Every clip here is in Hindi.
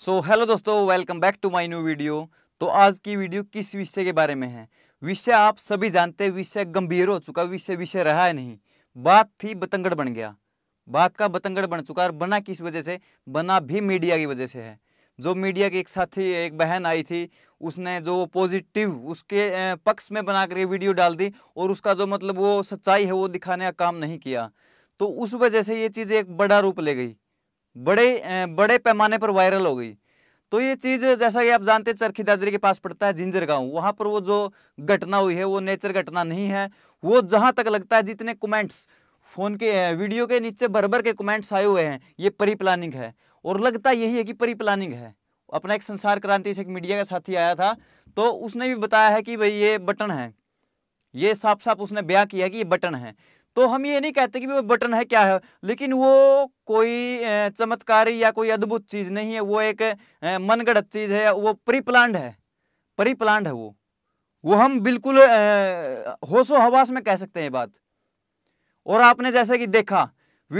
सो हेलो दोस्तों welcome back to my new video तो आज की वीडियो किस विषय के बारे में है विषय आप सभी जानते हैं विषय गंभीर हो चुका विषय विषय रहा है नहीं बात थी बतंगड़ बन गया बात का बतंगड़ बन चुका और बना किस वजह से बना भी मीडिया की वजह से है जो मीडिया की एक साथी एक बहन आई थी उसने जो पॉजिटिव उसके पक्ष में बना कर वीडियो डाल दी और उसका जो मतलब वो सच्चाई है वो दिखाने का काम नहीं किया तो उस वजह से ये चीज़ एक बड़ा रूप ले गई बड़े बड़े पैमाने पर वायरल हो गई तो ये चीज़ जैसा कि आप जानते हैं चरखी दादरी के पास पड़ता है जिंजर गांव वहाँ पर वो जो घटना हुई है वो नेचर घटना नहीं है वो जहाँ तक लगता है जितने कमेंट्स फ़ोन के वीडियो के नीचे भर के कमेंट्स आए हुए हैं ये परी प्लानिंग है और लगता यही है कि परी प्लानिंग है अपना एक संसार क्रांति से एक मीडिया का साथी आया था तो उसने भी बताया है कि भाई ये बटन है ये साफ साफ उसने ब्याह किया कि ये बटन है तो हम ये नहीं कहते कि वो बटन है क्या है लेकिन वो कोई चमत्कारी या कोई अद्भुत चीज़ नहीं है वो एक मनगढ़ चीज़ है वो प्रीप्लान्ड है प्रीप्लान्ड है वो वो हम बिल्कुल होशो हवास में कह सकते हैं बात और आपने जैसे कि देखा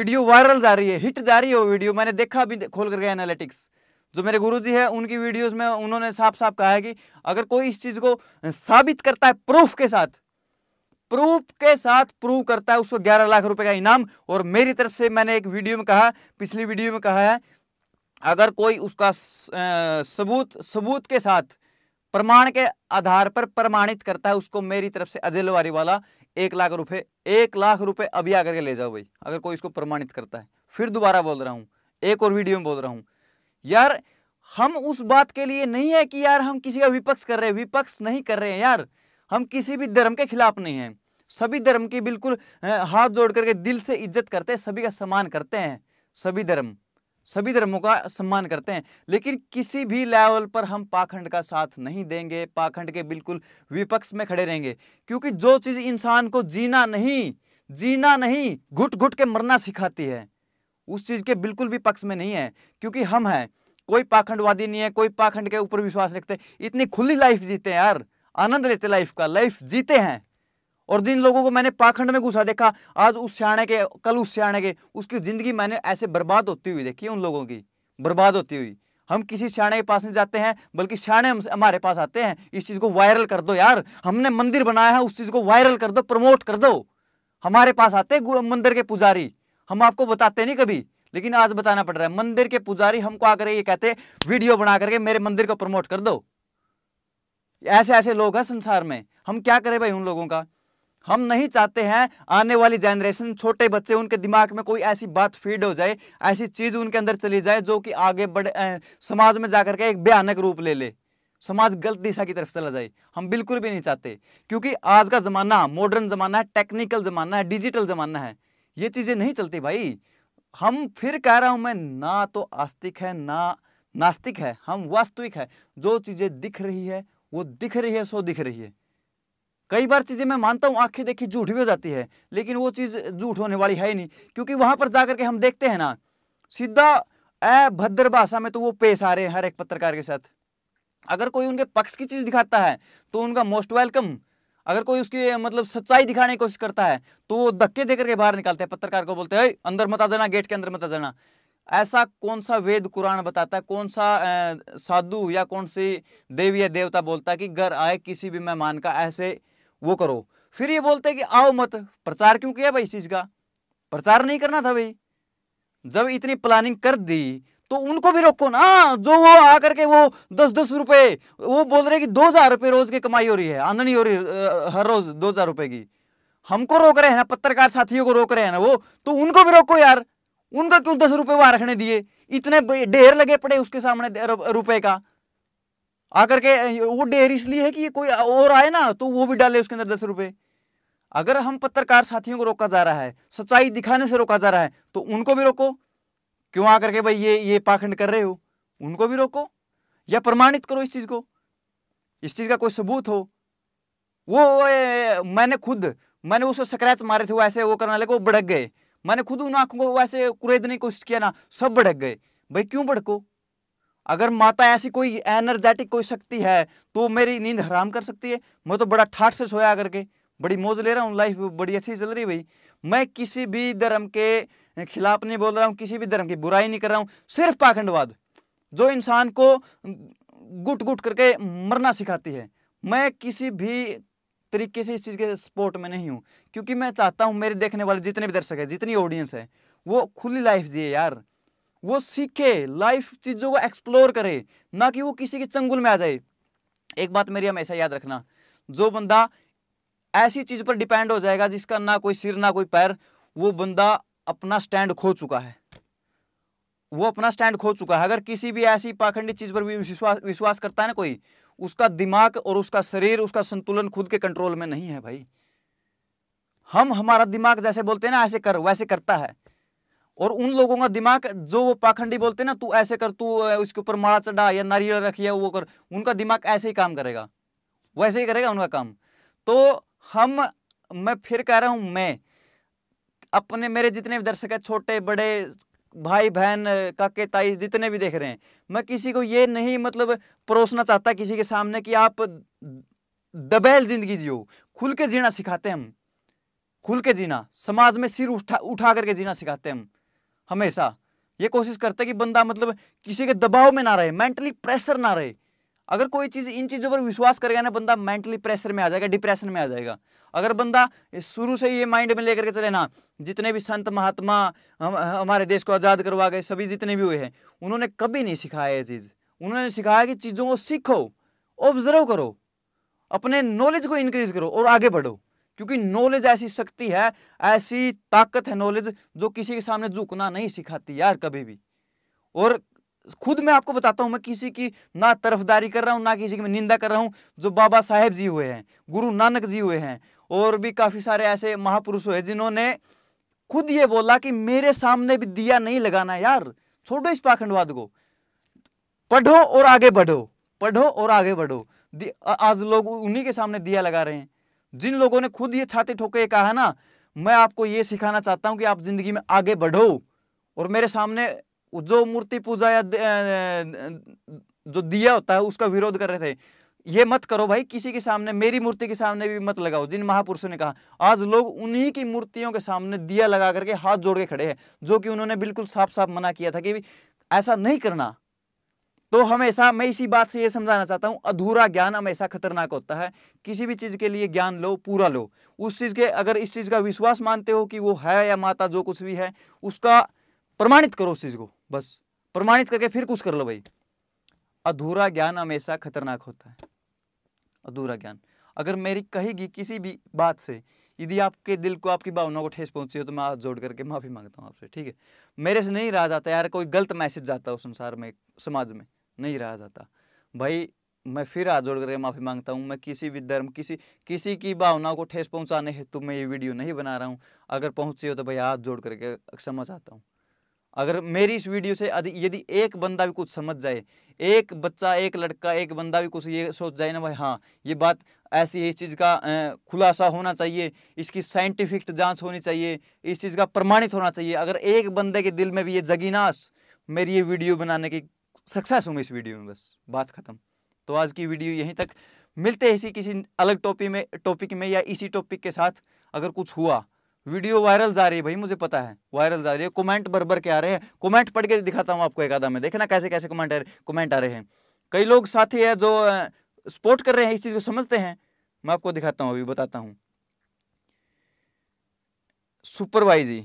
वीडियो वायरल जा रही है हिट जा रही है वो वीडियो मैंने देखा अभी खोल करके एनालिटिक्स जो मेरे गुरुजी है उनकी वीडियोस में उन्होंने साफ साफ कहा है कि अगर कोई इस चीज़ को साबित करता है प्रूफ के साथ प्रूफ के साथ प्रूव करता है उसको ग्यारह लाख रुपए का इनाम और मेरी तरफ से मैंने एक वीडियो में कहा पिछली वीडियो में कहा है अगर कोई उसका सबूत सबूत के साथ प्रमाण के आधार पर प्रमाणित करता है उसको मेरी तरफ से अजय लवारी वाला एक लाख रुपए एक लाख रुपए अभी आकर के ले जाओ भाई अगर कोई इसको प्रमाणित करता है फिर दोबारा बोल रहा हूँ एक और वीडियो में बोल रहा हूँ यार हम उस बात के लिए नहीं है कि यार हम किसी का विपक्ष कर रहे हैं विपक्ष नहीं कर रहे हैं यार हम किसी भी धर्म के खिलाफ नहीं हैं सभी धर्म की बिल्कुल हाथ जोड़ करके दिल से इज्जत करते हैं सभी का सम्मान करते हैं सभी धर्म सभी धर्मों का सम्मान करते हैं लेकिन किसी भी लेवल पर हम पाखंड का साथ नहीं देंगे पाखंड के बिल्कुल विपक्ष में खड़े रहेंगे क्योंकि जो चीज़ इंसान को जीना नहीं जीना नहीं घुट घुट के मरना सिखाती है उस चीज़ के बिल्कुल भी पक्ष में नहीं है क्योंकि हम हैं कोई पाखंडवादी नहीं है कोई पाखंड के ऊपर विश्वास रखते इतनी खुली लाइफ जीते हैं यार आनंद लेते लाइफ का लाइफ जीते हैं और जिन लोगों को मैंने पाखंड में घुसा देखा आज उस सियाणे के कल उस सियाणे के उसकी ज़िंदगी मैंने ऐसे बर्बाद होती हुई देखी उन लोगों की बर्बाद होती हुई हम किसी सियाणे के पास नहीं जाते हैं बल्कि सियाणे हमारे पास आते हैं इस चीज़ को वायरल कर दो यार हमने मंदिर बनाया है उस चीज़ को वायरल कर दो प्रमोट कर दो हमारे पास आते मंदिर के पुजारी हम आपको बताते नहीं कभी लेकिन आज बताना पड़ रहा है मंदिर के पुजारी हमको आकर ये कहते वीडियो बना करके मेरे मंदिर को प्रमोट कर दो ऐसे ऐसे लोग हैं संसार में हम क्या करें भाई उन लोगों का हम नहीं चाहते हैं आने वाली जनरेशन छोटे बच्चे उनके दिमाग में कोई ऐसी बात फीड हो जाए ऐसी चीज़ उनके अंदर चली जाए जो कि आगे बढ़े समाज में जाकर के एक भयानक रूप ले ले समाज गलत दिशा की तरफ चला जाए हम बिल्कुल भी नहीं चाहते क्योंकि आज का ज़माना मॉडर्न ज़माना है टेक्निकल ज़माना है डिजिटल ज़माना है ये चीज़ें नहीं चलती भाई हम फिर कह रहा हूं मैं ना तो आस्तिक है ना नास्तिक है हम वास्तविक है जो चीज़ें दिख रही है वो दिख रही है सो दिख रही है कई बार चीज़ें मैं मानता हूँ आंखें देखी झूठ भी हो जाती है लेकिन वो चीज़ झूठ होने वाली है ही नहीं क्योंकि वहाँ पर जाकर के हम देखते हैं ना सीधा ए भद्र भाषा में तो वो पेश आ रहे हैं हर एक पत्रकार के साथ अगर कोई उनके पक्ष की चीज़ दिखाता है तो उनका मोस्ट वेलकम अगर कोई उसकी मतलब सच्चाई दिखाने की कोशिश करता है तो वो धक्के देकर के बाहर निकालते हैं पत्रकार को बोलते हैं अंदर मत आ जाना गेट के अंदर मत आ जाना ऐसा कौन सा वेद कुरान बताता है कौन सा साधु या कौन सी देवी या देवता बोलता है कि घर आए किसी भी मेहमान का ऐसे वो करो फिर ये बोलते कि आओ मत प्रचार क्यों किया भाई इस चीज़ का प्रचार नहीं करना था भाई जब इतनी प्लानिंग कर दी तो उनको भी रोको ना जो वो आकर के वो दस दस रुपए वो बोल रहे कि दो हजार रुपये रोज की कमाई हो रही है आंधनी हो रही है हर रोज दो हजार रुपए की हमको रोक रहे हैं ना पत्रकार साथियों को रोक रहे हैं ना वो तो उनको भी रोको यार उनका क्यों दस रुपए वहां रखने दिए इतने ढेर लगे पड़े उसके सामने रुपए का आकर के वो ढेर इसलिए है कि कोई और आए ना तो वो भी डाले उसके अंदर दस रुपए अगर हम पत्रकार साथियों को रोका जा रहा है सच्चाई दिखाने से रोका जा रहा है तो उनको भी रोको क्यों आकर के भाई ये ये पाखंड कर रहे हो उनको भी रोको या प्रमाणित करो इस चीज़ को इस चीज़ का कोई सबूत हो वो ए, मैंने खुद मैंने उसको स्क्रैच मारे थे वो ऐसे वो करने लगे वो भड़क गए मैंने खुद उन आंखों को वैसे कुरेदने की कोशिश किया ना सब भड़क गए भाई क्यों भड़को अगर माता ऐसी कोई एनर्जेटिक कोई शक्ति है तो मेरी नींद हराम कर सकती है मैं तो बड़ा ठाठ से सोया करके बड़ी मौज ले रहा हूँ लाइफ बड़ी अच्छी चल रही भाई मैं किसी भी धर्म के खिलाफ नहीं बोल रहा हूँ किसी भी धर्म की बुराई नहीं कर रहा हूँ सिर्फ पाखंडवाद जो इंसान को गुट गुट करके मरना सिखाती है मैं किसी भी तरीके से इस चीज़ के सपोर्ट में नहीं हूँ क्योंकि मैं चाहता हूँ मेरे देखने वाले जितने भी दर्शक हैं जितनी ऑडियंस है वो खुली लाइफ जिए यार वो सीखे लाइफ चीज़ों को एक्सप्लोर करे ना कि वो किसी के चंगुल में आ जाए एक बात मेरी हमेशा याद रखना जो बंदा ऐसी चीज़ पर डिपेंड हो जाएगा जिसका ना कोई सिर ना कोई पैर वो बंदा अपना स्टैंड खो चुका है वो अपना स्टैंड खो चुका है अगर किसी भी ऐसी पाखंडी चीज़ पर भी विश्वास विश्वास करता है ना कोई उसका दिमाग और उसका शरीर उसका संतुलन खुद के कंट्रोल में नहीं है भाई हम हमारा दिमाग जैसे बोलते हैं ना ऐसे कर वैसे करता है और उन लोगों का दिमाग जो वो पाखंडी बोलते हैं ना तू ऐसे कर तू उसके ऊपर माड़ा चढ़ा या नारियल रखिया वो कर उनका दिमाग ऐसे ही काम करेगा वैसे ही करेगा उनका काम तो हम मैं फिर कह रहा हूं मैं अपने मेरे जितने भी दर्शक है छोटे बड़े भाई बहन काके ताई जितने भी देख रहे हैं मैं किसी को ये नहीं मतलब परोसना चाहता किसी के सामने कि आप दबैल जिंदगी जियो खुल के जीना सिखाते हैं हम खुल के जीना समाज में सिर उठा उठा करके जीना सिखाते हम हमेशा ये कोशिश करते कि बंदा मतलब किसी के दबाव में ना रहे मेंटली प्रेशर ना रहे अगर कोई चीज़ इन चीज़ों पर विश्वास करेगा ना बंदा मेंटली प्रेशर में आ जाएगा डिप्रेशन में आ जाएगा अगर बंदा शुरू से ये माइंड में लेकर के चले ना जितने भी संत महात्मा हम हमारे देश को आज़ाद करवा गए सभी जितने भी हुए हैं उन्होंने कभी नहीं सिखाया ये चीज़ उन्होंने सिखाया कि चीज़ों को सीखो ऑब्जर्व करो अपने नॉलेज को इंक्रीज करो और आगे बढ़ो क्योंकि नॉलेज ऐसी शक्ति है ऐसी ताकत है नॉलेज जो किसी के सामने झुकना नहीं सिखाती यार कभी भी और खुद मैं आपको बताता हूँ मैं किसी की ना तरफदारी कर रहा हूँ ना किसी की मैं निंदा कर रहा हूँ जो बाबा साहेब जी हुए हैं गुरु नानक जी हुए हैं और भी काफ़ी सारे ऐसे महापुरुष हुए जिन्होंने खुद ये बोला कि मेरे सामने भी दिया नहीं लगाना यार छोड़ो इस पाखंडवाद को पढ़ो और आगे बढ़ो पढ़ो और आगे बढ़ो आज लोग उन्हीं के सामने दिया लगा रहे हैं जिन लोगों ने खुद ये छाती ठोके कहा ना मैं आपको ये सिखाना चाहता हूं कि आप जिंदगी में आगे बढ़ो और मेरे सामने जो मूर्ति पूजा या जो दिया होता है उसका विरोध कर रहे थे ये मत करो भाई किसी के सामने मेरी मूर्ति के सामने भी मत लगाओ जिन महापुरुषों ने कहा आज लोग उन्हीं की मूर्तियों के सामने दिया लगा करके हाथ जोड़ के खड़े हैं जो कि उन्होंने बिल्कुल साफ साफ मना किया था कि ऐसा नहीं करना तो हमेशा मैं इसी बात से ये समझाना चाहता हूँ अधूरा ज्ञान हमेशा खतरनाक होता है किसी भी चीज़ के लिए ज्ञान लो पूरा लो उस चीज़ के अगर इस चीज़ का विश्वास मानते हो कि वो है या माता जो कुछ भी है उसका प्रमाणित करो उस चीज़ को बस प्रमाणित करके फिर कुछ कर लो भाई अधूरा ज्ञान हमेशा खतरनाक होता है अधूरा ज्ञान अगर मेरी कहेगी किसी भी बात से यदि आपके दिल को आपकी भावनाओं को ठेस पहुंची हो तो मैं हाथ जोड़ करके माफ़ी मांगता हूँ आपसे ठीक है मेरे से नहीं रहा जाता यार कोई गलत मैसेज जाता उस संसार में समाज में नहीं रहा जाता भाई मैं फिर हाथ जोड़ करके माफ़ी मांगता हूँ मैं किसी भी धर्म किसी किसी की भावनाओं को ठेस पहुँचाने हेतु मैं ये वीडियो नहीं बना रहा हूँ अगर पहुँची हो तो भाई हाथ जोड़ करके क्षमा चाहता हूँ अगर मेरी इस वीडियो से यदि एक बंदा भी कुछ समझ जाए एक बच्चा एक लड़का एक बंदा भी कुछ ये सोच जाए ना भाई हाँ ये बात ऐसी है इस चीज़ का खुलासा होना चाहिए इसकी साइंटिफिक जांच होनी चाहिए इस चीज़ का प्रमाणित होना चाहिए अगर एक बंदे के दिल में भी ये जगीनाश मेरी ये वीडियो बनाने की सक्सेस हूँ इस वीडियो में बस बात ख़त्म तो आज की वीडियो यहीं तक मिलते हैं इसी किसी अलग टॉपिक में टॉपिक में या इसी टॉपिक के साथ अगर कुछ हुआ वीडियो वायरल जा रही है भाई मुझे पता है वायरल जा रही है कमेंट बरबर के आ रहे हैं कमेंट पढ़ के दिखाता हूँ आपको एक आधा में देखना कैसे कैसे कमेंट आ रहे कमेंट आ रहे हैं कई लोग साथी है जो सपोर्ट कर रहे हैं इस चीज़ को समझते हैं मैं आपको दिखाता हूँ अभी बताता हूँ सुपरवाइजी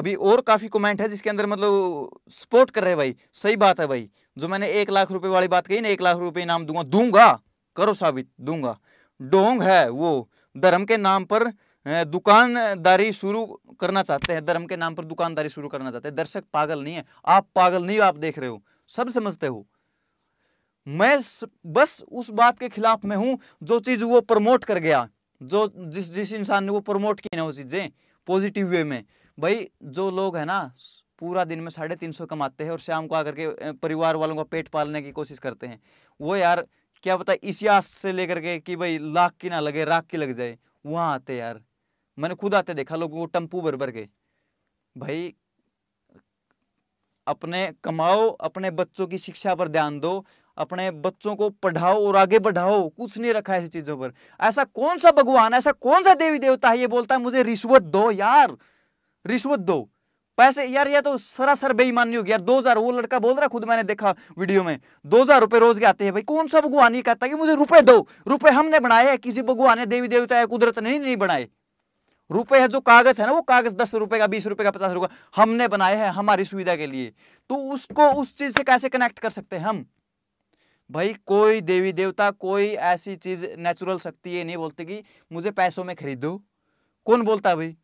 अभी और काफ़ी कमेंट है जिसके अंदर मतलब सपोर्ट कर रहे हैं भाई सही बात है भाई जो मैंने एक लाख रुपए वाली बात कही ना एक लाख रुपए इनाम दूंगा दूंगा करो साबित दूंगा डोंग है वो धर्म के नाम पर दुकानदारी शुरू करना चाहते हैं धर्म के नाम पर दुकानदारी शुरू करना चाहते हैं दर्शक पागल नहीं है आप पागल नहीं आप देख रहे हो सब समझते हो मैं बस उस बात के खिलाफ में हूं जो चीज वो प्रमोट कर गया जो जिस जिस इंसान ने वो प्रमोट की ना वो चीजें पॉजिटिव वे में भाई जो लोग है ना पूरा दिन में साढ़े तीन सौ कमाते हैं और शाम को आकर के परिवार वालों का पेट पालने की कोशिश करते हैं वो यार क्या पता इसी आस से लेकर के कि भाई लाख की ना लगे राख की लग जाए वहाँ आते यार मैंने खुद आते देखा लोगों को टम्पू भर भर के भाई अपने कमाओ अपने बच्चों की शिक्षा पर ध्यान दो अपने बच्चों को पढ़ाओ और आगे बढ़ाओ कुछ नहीं रखा ऐसी चीजों पर ऐसा कौन सा भगवान ऐसा कौन सा देवी देवता है ये बोलता है मुझे रिश्वत दो यार रिश्वत दो पैसे यार ये तो सरासर बेईमानी होगी यार दो हजार वो लड़का बोल रहा खुद मैंने देखा वीडियो में दो हजार रुपए रोज के आते हैं भाई कौन सा भगवान ये कहता है कि मुझे रुपए दो रुपए हमने बनाए किसी भगवान ने देवी देवता है कुदरत नहीं नहीं बनाए रुपए है जो कागज है ना वो कागज दस रुपए का बीस रुपए का पचास रुपए का हमने बनाए हैं हमारी सुविधा के लिए तो उसको उस चीज से कैसे कनेक्ट कर सकते हैं हम भाई कोई देवी देवता कोई ऐसी चीज नेचुरल शक्ति ये नहीं बोलती कि मुझे पैसों में खरीदो कौन बोलता भाई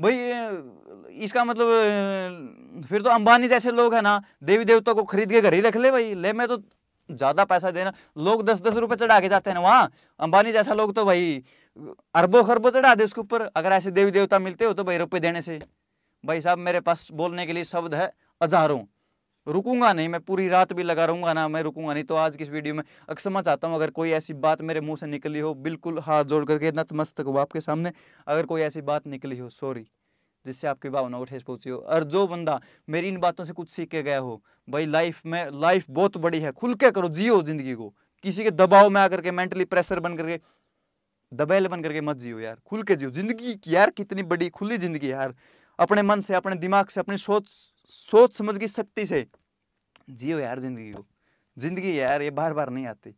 भाई इसका मतलब फिर तो अंबानी जैसे लोग हैं ना देवी देवता को खरीद के घर ही रख ले भाई ले मैं तो ज़्यादा पैसा देना लोग दस दस रुपये चढ़ा के जाते हैं ना वहाँ अंबानी जैसा लोग तो भाई अरबों खरबों चढ़ा दे उसके ऊपर अगर ऐसे देवी देवता मिलते हो तो भाई रुपये देने से भाई साहब मेरे पास बोलने के लिए शब्द है हजारों रुकूंगा नहीं मैं पूरी रात भी लगा रहूंगा ना मैं रुकूंगा नहीं तो आज की इस वीडियो में अक्सर मैं चाहता हूँ अगर कोई ऐसी बात मेरे मुंह से निकली हो बिल्कुल हाथ जोड़ करके नतमस्तक हो आपके सामने अगर कोई ऐसी बात निकली हो सॉरी जिससे आपकी भावना को ठेस पहुंची हो और जो बंदा मेरी इन बातों से कुछ सीख के गया हो भाई लाइफ में लाइफ बहुत बड़ी है खुल के करो जियो जिंदगी को किसी के दबाव में आकर के मेंटली प्रेशर बन करके दबेल बन करके मत जियो यार खुल के जियो जिंदगी यार कितनी बड़ी खुली जिंदगी यार अपने मन से अपने दिमाग से अपनी सोच सोच समझ की शक्ति से जियो यार जिंदगी को जिंदगी यार ये बार बार नहीं आती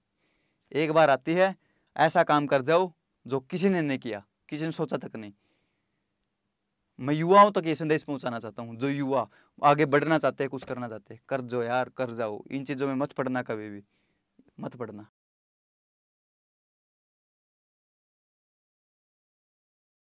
एक बार आती है ऐसा काम कर जाओ जो किसी ने नहीं किया किसी ने सोचा तक नहीं मैं युवाओं तो तक ये संदेश पहुंचाना चाहता हूँ जो युवा आगे बढ़ना चाहते हैं कुछ करना चाहते हैं कर जो यार कर जाओ इन चीज़ों में मत पढ़ना कभी भी मत पढ़ना